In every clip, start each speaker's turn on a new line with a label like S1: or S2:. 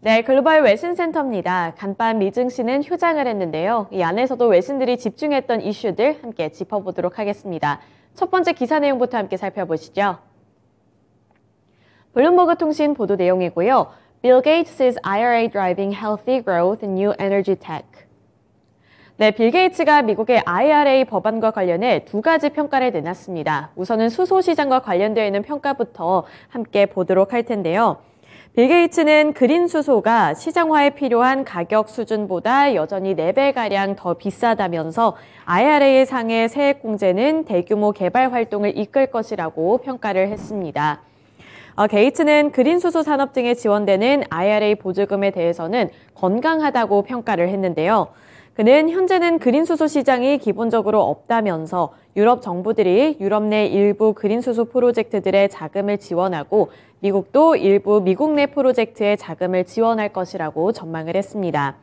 S1: 네, 글로벌 외신센터입니다. 간밤 미증 씨는 휴장을 했는데요. 이 안에서도 외신들이 집중했던 이슈들 함께 짚어보도록 하겠습니다. 첫 번째 기사 내용부터 함께 살펴보시죠. 블룸버그 통신 보도 내용이고요. Bill Gates's IRA driving healthy growth in new energy tech. 네, 빌 게이츠가 미국의 IRA 법안과 관련해 두 가지 평가를 내놨습니다. 우선은 수소 시장과 관련되어 있는 평가부터 함께 보도록 할 텐데요. 빌게이츠는 그린 수소가 시장화에 필요한 가격 수준보다 여전히 4배가량 더 비싸다면서 IRA 상의 세액 공제는 대규모 개발 활동을 이끌 것이라고 평가를 했습니다. 어, 게이츠는 그린 수소 산업 등에 지원되는 IRA 보조금에 대해서는 건강하다고 평가를 했는데요. 그는 현재는 그린 수소 시장이 기본적으로 없다면서 유럽 정부들이 유럽 내 일부 그린수소 프로젝트들의 자금을 지원하고 미국도 일부 미국 내 프로젝트의 자금을 지원할 것이라고 전망을 했습니다.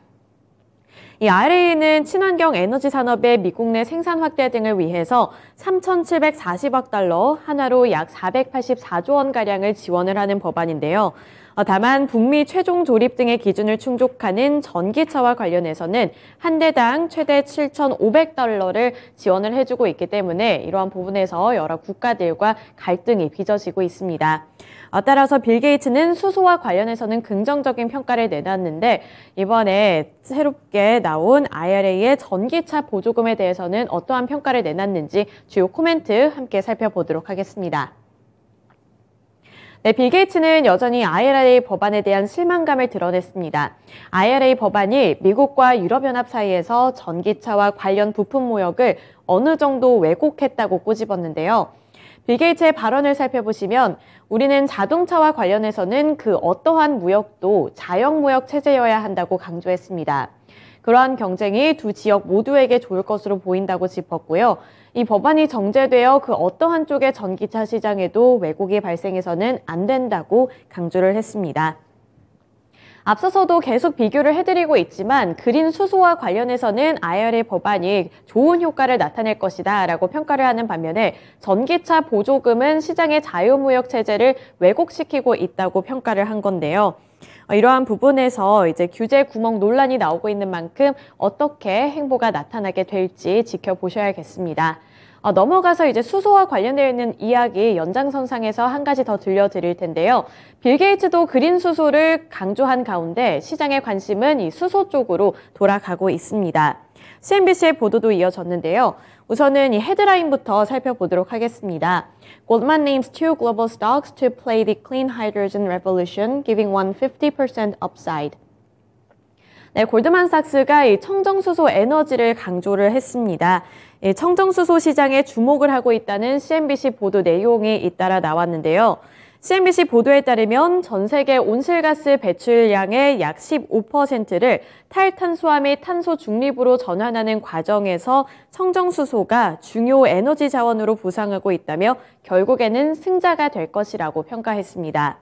S1: 이 IRA는 친환경 에너지 산업의 미국 내 생산 확대 등을 위해서 3,740억 달러, 하나로 약 484조 원가량을 지원을 하는 법안인데요. 어, 다만 북미 최종 조립 등의 기준을 충족하는 전기차와 관련해서는 한 대당 최대 7,500달러를 지원을 해주고 있기 때문에 이러한 부분에서 여러 국가들과 갈등이 빚어지고 있습니다. 어, 따라서 빌 게이츠는 수소와 관련해서는 긍정적인 평가를 내놨는데 이번에 새롭게 나온 IRA의 전기차 보조금에 대해서는 어떠한 평가를 내놨는지 주요 코멘트 함께 살펴보도록 하겠습니다. 네, 빌 게이츠는 여전히 IRA 법안에 대한 실망감을 드러냈습니다. IRA 법안이 미국과 유럽연합 사이에서 전기차와 관련 부품 무역을 어느 정도 왜곡했다고 꼬집었는데요. 빌 게이츠의 발언을 살펴보시면 우리는 자동차와 관련해서는 그 어떠한 무역도 자영 무역 체제여야 한다고 강조했습니다. 그러한 경쟁이 두 지역 모두에게 좋을 것으로 보인다고 짚었고요. 이 법안이 정제되어 그 어떠한 쪽의 전기차 시장에도 왜곡이 발생해서는 안 된다고 강조를 했습니다. 앞서서도 계속 비교를 해드리고 있지만 그린 수소와 관련해서는 IRA 법안이 좋은 효과를 나타낼 것이다 라고 평가를 하는 반면에 전기차 보조금은 시장의 자유무역 체제를 왜곡시키고 있다고 평가를 한 건데요. 이러한 부분에서 이제 규제 구멍 논란이 나오고 있는 만큼 어떻게 행보가 나타나게 될지 지켜보셔야겠습니다. 어, 넘어가서 이제 수소와 관련되어 있는 이야기 연장선상에서 한 가지 더 들려드릴 텐데요. 빌 게이츠도 그린 수소를 강조한 가운데 시장의 관심은 이 수소 쪽으로 돌아가고 있습니다. CNBC의 보도도 이어졌는데요. 우선은 이 헤드라인부터 살펴보도록 하겠습니다. Goldman names two global stocks to play the clean hydrogen revolution, giving one 50% upside. 네, 골드만삭스가 이 청정수소 에너지를 강조를 했습니다. 이 청정수소 시장에 주목을 하고 있다는 CNBC 보도 내용이 잇따라 나왔는데요. CNBC 보도에 따르면 전 세계 온실가스 배출량의 약 15%를 탈탄소화 및 탄소 중립으로 전환하는 과정에서 청정수소가 중요 에너지 자원으로 부상하고 있다며 결국에는 승자가 될 것이라고 평가했습니다.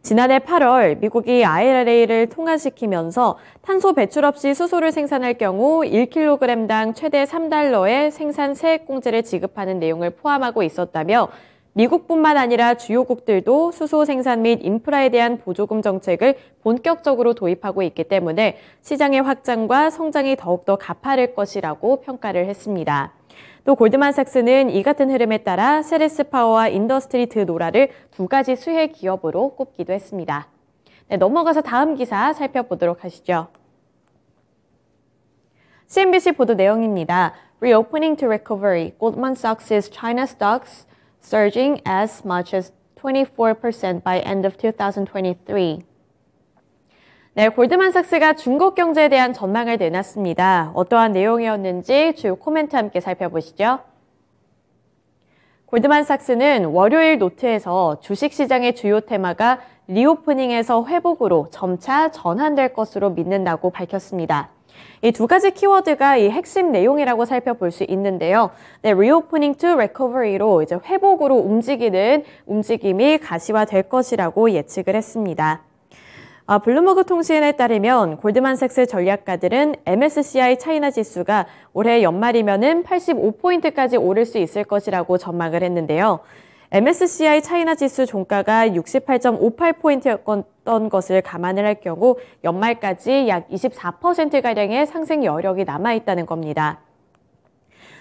S1: 지난해 8월 미국이 IRA를 통과시키면서 탄소 배출 없이 수소를 생산할 경우 1kg당 최대 3달러의 생산 세액공제를 지급하는 내용을 포함하고 있었다며 미국뿐만 아니라 주요국들도 수소 생산 및 인프라에 대한 보조금 정책을 본격적으로 도입하고 있기 때문에 시장의 확장과 성장이 더욱더 가파를 것이라고 평가를 했습니다. 또 골드만삭스는 이 같은 흐름에 따라 세레스 파워와 인더스트리트 노라를 두 가지 수혜 기업으로 꼽기도 했습니다. 네, 넘어가서 다음 기사 살펴보도록 하시죠. CNBC 보도 내용입니다. Reopening to recovery. Goldman Sachs's China stocks surging as much as 24% by end of 2023. 네, 골드만삭스가 중국 경제에 대한 전망을 내놨습니다. 어떠한 내용이었는지 주요 코멘트 함께 살펴보시죠. 골드만삭스는 월요일 노트에서 주식시장의 주요 테마가 리오프닝에서 회복으로 점차 전환될 것으로 믿는다고 밝혔습니다. 이 두 가지 키워드가 이 핵심 내용이라고 살펴볼 수 있는데요. 네, reopening to recovery로 이제 회복으로 움직이는 움직임이 가시화될 것이라고 예측을 했습니다. 아, 블루버그 통신에 따르면 골드만삭스 전략가들은 MSCI 차이나 지수가 올해 연말이면은 85포인트까지 오를 수 있을 것이라고 전망을 했는데요. MSCI 차이나 지수 종가가 68.58포인트였던 것을 감안을 할 경우 연말까지 약 24%가량의 상승 여력이 남아있다는 겁니다.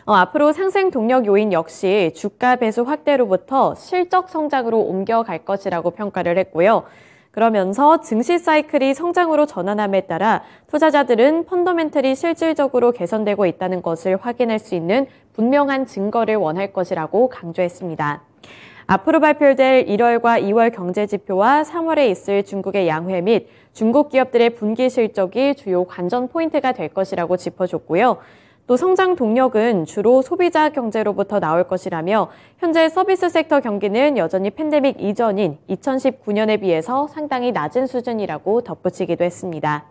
S1: 어, 앞으로 상승 동력 요인 역시 주가 배수 확대로부터 실적 성장으로 옮겨갈 것이라고 평가를 했고요. 그러면서 증시 사이클이 성장으로 전환함에 따라 투자자들은 펀더멘털이 실질적으로 개선되고 있다는 것을 확인할 수 있는 분명한 증거를 원할 것이라고 강조했습니다. 앞으로 발표될 1월과 2월 경제 지표와 3월에 있을 중국의 양회 및 중국 기업들의 분기 실적이 주요 관전 포인트가 될 것이라고 짚어줬고요. 또 성장 동력은 주로 소비자 경제로부터 나올 것이라며 현재 서비스 섹터 경기는 여전히 팬데믹 이전인 2019년에 비해서 상당히 낮은 수준이라고 덧붙이기도 했습니다.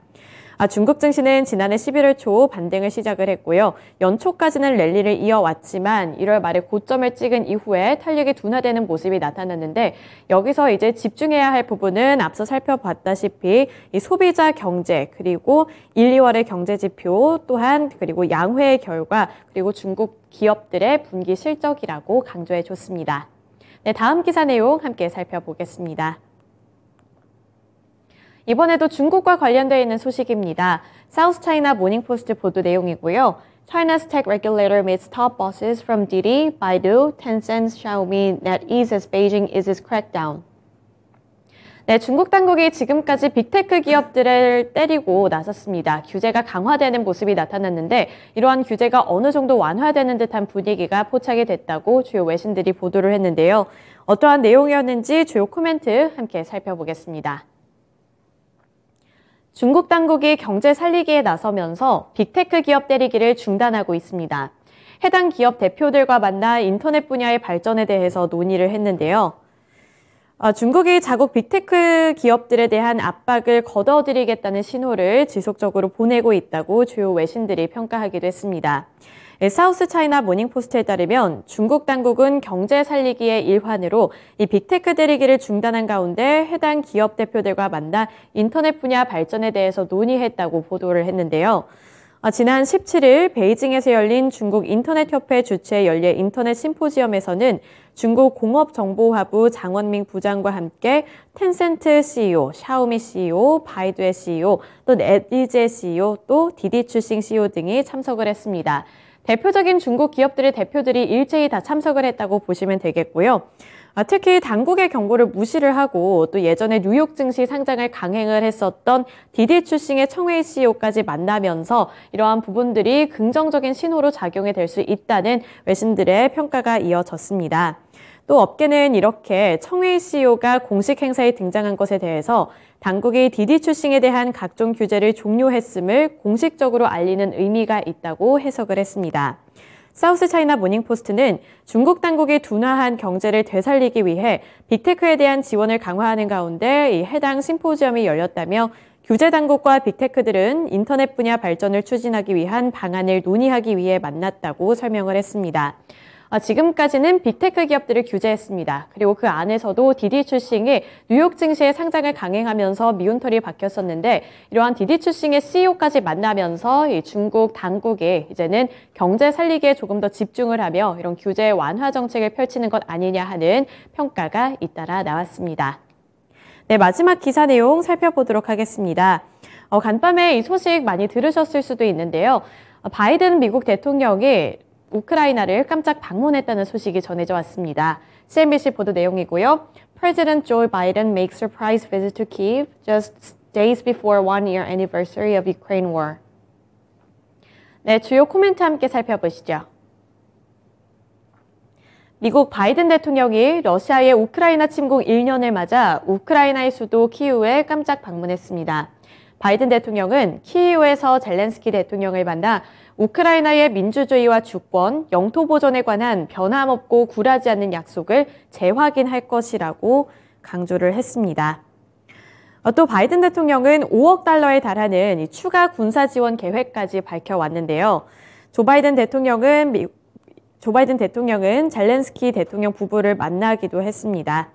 S1: 아, 중국 증시는 지난해 11월 초 반등을 시작을 했고요. 연초까지는 랠리를 이어왔지만 1월 말에 고점을 찍은 이후에 탄력이 둔화되는 모습이 나타났는데 여기서 이제 집중해야 할 부분은 앞서 살펴봤다시피 이 소비자 경제 그리고 1, 2월의 경제 지표 또한 그리고 양회의 결과 그리고 중국 기업들의 분기 실적이라고 강조해 줬습니다. 네, 다음 기사 내용 함께 살펴보겠습니다. 이번에도 중국과 관련되어 있는 소식입니다. 사우스 차이나 모닝포스트 보도 내용이고요. China's tech regulator meets top bosses from Didi, Baidu, Tencent, Xiaomi, NetEase as Beijing is i s crackdown. 네, 중국 당국이 지금까지 빅테크 기업들을 때리고 나섰습니다. 규제가 강화되는 모습이 나타났는데 이러한 규제가 어느 정도 완화되는 듯한 분위기가 포착이 됐다고 주요 외신들이 보도를 했는데요. 어떠한 내용이었는지 주요 코멘트 함께 살펴보겠습니다. 중국 당국이 경제 살리기에 나서면서 빅테크 기업 때리기를 중단하고 있습니다. 해당 기업 대표들과 만나 인터넷 분야의 발전에 대해서 논의를 했는데요. 아, 중국이 자국 빅테크 기업들에 대한 압박을 거둬들이겠다는 신호를 지속적으로 보내고 있다고 주요 외신들이 평가하기도 했습니다. 사우스 차이나 모닝포스트에 따르면 중국 당국은 경제 살리기의 일환으로 이 빅테크 대리기를 중단한 가운데 해당 기업 대표들과 만나 인터넷 분야 발전에 대해서 논의했다고 보도를 했는데요. 아, 지난 17일 베이징에서 열린 중국 인터넷협회 주최 연례 인터넷 심포지엄에서는 중국 공업정보화부 장원민 부장과 함께 텐센트 CEO, 샤오미 CEO, 바이두의 CEO, 또 넷이제 CEO, 또 디디 출싱 CEO 등이 참석을 했습니다. 대표적인 중국 기업들의 대표들이 일제히 다 참석을 했다고 보시면 되겠고요. 아, 특히 당국의 경고를 무시를 하고 또 예전에 뉴욕 증시 상장을 강행을 했었던 디디 추싱의 청웨이 CEO까지 만나면서 이러한 부분들이 긍정적인 신호로 작용이 될 수 있다는 외신들의 평가가 이어졌습니다. 또 업계는 이렇게 청웨이 CEO가 공식 행사에 등장한 것에 대해서 당국이 디디 출싱에 대한 각종 규제를 종료했음을 공식적으로 알리는 의미가 있다고 해석을 했습니다. 사우스 차이나 모닝포스트는 중국 당국이 둔화한 경제를 되살리기 위해 빅테크에 대한 지원을 강화하는 가운데 이 해당 심포지엄이 열렸다며 규제 당국과 빅테크들은 인터넷 분야 발전을 추진하기 위한 방안을 논의하기 위해 만났다고 설명을 했습니다. 어, 지금까지는 빅테크 기업들을 규제했습니다. 그리고 그 안에서도 디디 출싱이 뉴욕 증시에 상장을 강행하면서 미운털이 박혔었는데 이러한 디디 출싱의 CEO까지 만나면서 중국 당국이 이제는 경제 살리기에 조금 더 집중을 하며 이런 규제 완화 정책을 펼치는 것 아니냐 하는 평가가 잇따라 나왔습니다. 네, 마지막 기사 내용 살펴보도록 하겠습니다. 어, 간밤에 이 소식 많이 들으셨을 수도 있는데요. 어, 바이든 미국 대통령이 우크라이나를 깜짝 방문했다는 소식이 전해져 왔습니다. CNBC 보도 내용이고요. President Joe Biden makes surprise visit to Kiev just days before one year anniversary of Ukraine war. 네, 주요 코멘트 함께 살펴보시죠. 미국 바이든 대통령이 러시아의 우크라이나 침공 1년을 맞아 우크라이나의 수도 키우에 깜짝 방문했습니다. 바이든 대통령은 키이우에서 젤렌스키 대통령을 만나 우크라이나의 민주주의와 주권, 영토 보존에 관한 변함없고 굴하지 않는 약속을 재확인할 것이라고 강조를 했습니다. 어, 또 바이든 대통령은 5억 달러에 달하는 추가 군사 지원 계획까지 밝혀왔는데요. 조 바이든 대통령은 미, 조 바이든 대통령은 젤렌스키 대통령 부부를 만나기도 했습니다.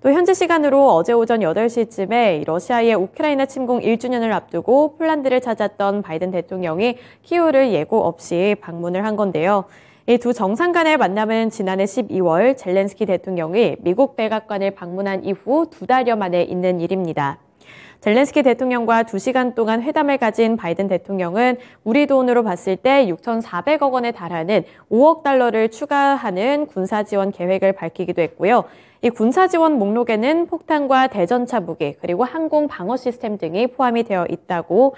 S1: 또 현지 시간으로 어제 오전 8시쯤에 러시아의 우크라이나 침공 1주년을 앞두고 폴란드를 찾았던 바이든 대통령이 키우를 예고 없이 방문을 한 건데요. 이 두 정상 간의 만남은 지난해 12월 젤렌스키 대통령이 미국 백악관을 방문한 이후 두 달여 만에 있는 일입니다. 젤렌스키 대통령과 2시간 동안 회담을 가진 바이든 대통령은 우리 돈으로 봤을 때 6,400억 원에 달하는 5억 달러를 추가하는 군사 지원 계획을 밝히기도 했고요. 이 군사 지원 목록에는 폭탄과 대전차 무기 그리고 항공 방어 시스템 등이 포함이 되어 있다고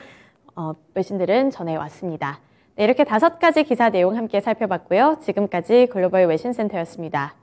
S1: 어, 외신들은 전해왔습니다. 네, 이렇게 다섯 가지 기사 내용 함께 살펴봤고요. 지금까지 글로벌 외신센터였습니다.